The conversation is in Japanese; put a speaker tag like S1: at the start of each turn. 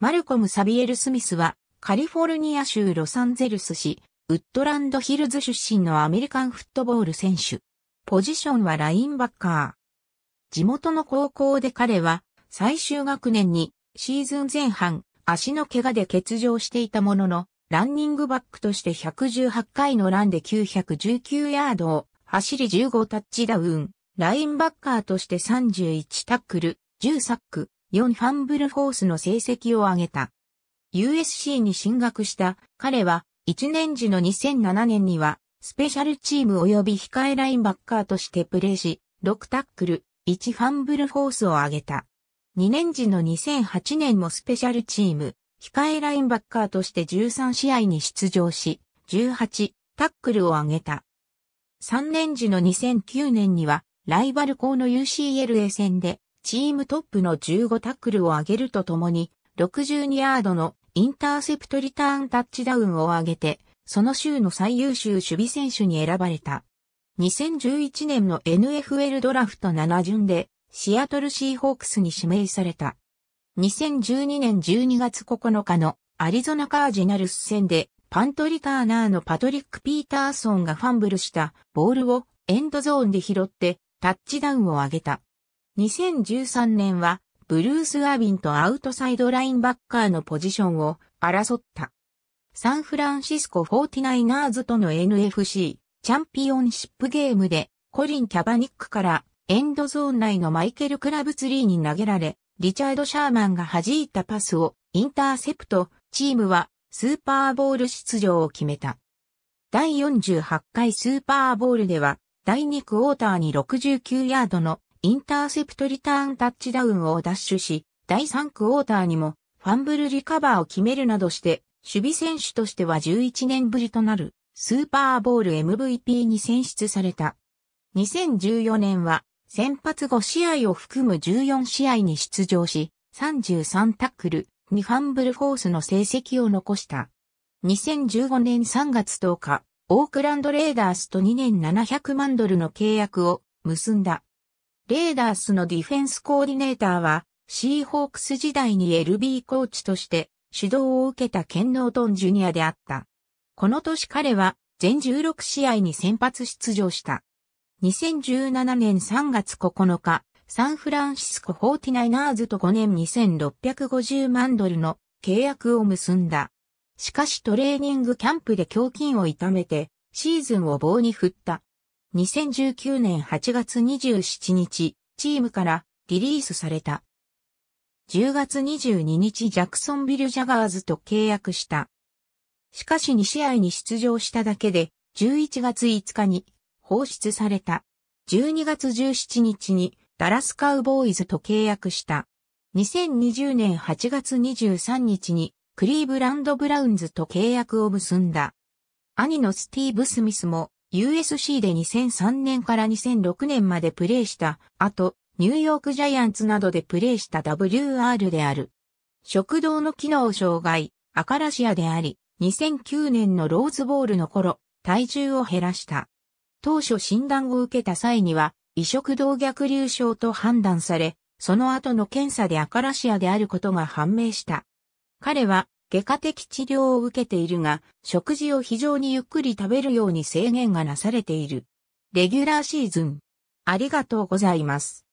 S1: マルコム・サビエル・スミスは、カリフォルニア州ロサンゼルス市、ウッドランドヒルズ出身のアメリカンフットボール選手。ポジションはラインバッカー。地元の高校で彼は、最終学年に、シーズン前半、足の怪我で欠場していたものの、ランニングバックとして118回のランで919ヤードを、走り15タッチダウン、ラインバッカーとして31タックル、10サック、4ァンブルフォースの成績を上げた。USC に進学した彼は1年時の2007年にはスペシャルチーム及び控えラインバッカーとしてプレーし、6タックル、1ァンブルフォースを上げた。2年時の2008年もスペシャルチーム、控えラインバッカーとして13試合に出場し、18タックルを上げた。3年時の2009年には、ライバル校の UCLA 戦でチームトップの15タックルを上げるとともに、62ヤードのインターセプトリターンタッチダウンを上げて、その週の最優秀守備選手に選ばれた。2011年の NFL ドラフト7巡で、シアトルシーホークスに指名された。2012年12月9日のアリゾナカージナルス戦で、パントリターナーのパトリック・ピーターソンがファンブルしたボールをエンドゾーンで拾ってタッチダウンを上げた。2013年は、ブルース・アビンとアウトサイドラインバッカーのポジションを争った。サンフランシスコ 49ers との NFC チャンピオンシップゲームでコリン・キャバニックからエンドゾーン内のマイケル・クラブツリーに投げられ、リチャード・シャーマンが弾いたパスをインターセプト、チームはスーパーボール出場を決めた。第48回スーパーボールでは、第2クォーターに69ヤードのインターセプトリターンタッチダウンを奪取し、第3クォーターにもファンブルリカバーを決めるなどして、守備選手としては11年ぶりとなるスーパーボール MVP に選出された。2014年は先発5試合を含む14試合に出場し、33タックル、2ファンブルフォースの成績を残した。2015年3月10日、オークランドレーダースと2年700万ドルの契約を結んだ。レーダースのディフェンスコーディネーターは、シーホークス時代に LB コーチとして指導を受けたケン・ノートン・ジュニアであった。この年彼は全16試合に先発出場した。2017年3月9日、サンフランシスコ・フォーティナイナーズと5年2650万ドルの契約を結んだ。しかしトレーニングキャンプで胸筋を痛めて、シーズンを棒に振った。2019年8月27日、チームからリリースされた。10月22日ジャクソンビル・ジャガーズと契約した。しかし2試合に出場しただけで、11月5日に放出された。12月17日にダラスカウボーイズと契約した。2020年8月23日にクリーブランド・ブラウンズと契約を結んだ。兄のスティーブ・スミスも USC で2003年から2006年までプレーした後、ニューヨークジャイアンツなどでプレーした WR である。食道の機能障害、アカラシアであり、2009年のローズボールの頃、体重を減らした。当初診断を受けた際には、移植道逆流症と判断され、その後の検査でアカラシアであることが判明した。彼は外科的治療を受けているが、食事を非常にゆっくり食べるように制限がなされている。レギュラーシーズン。ありがとうございます。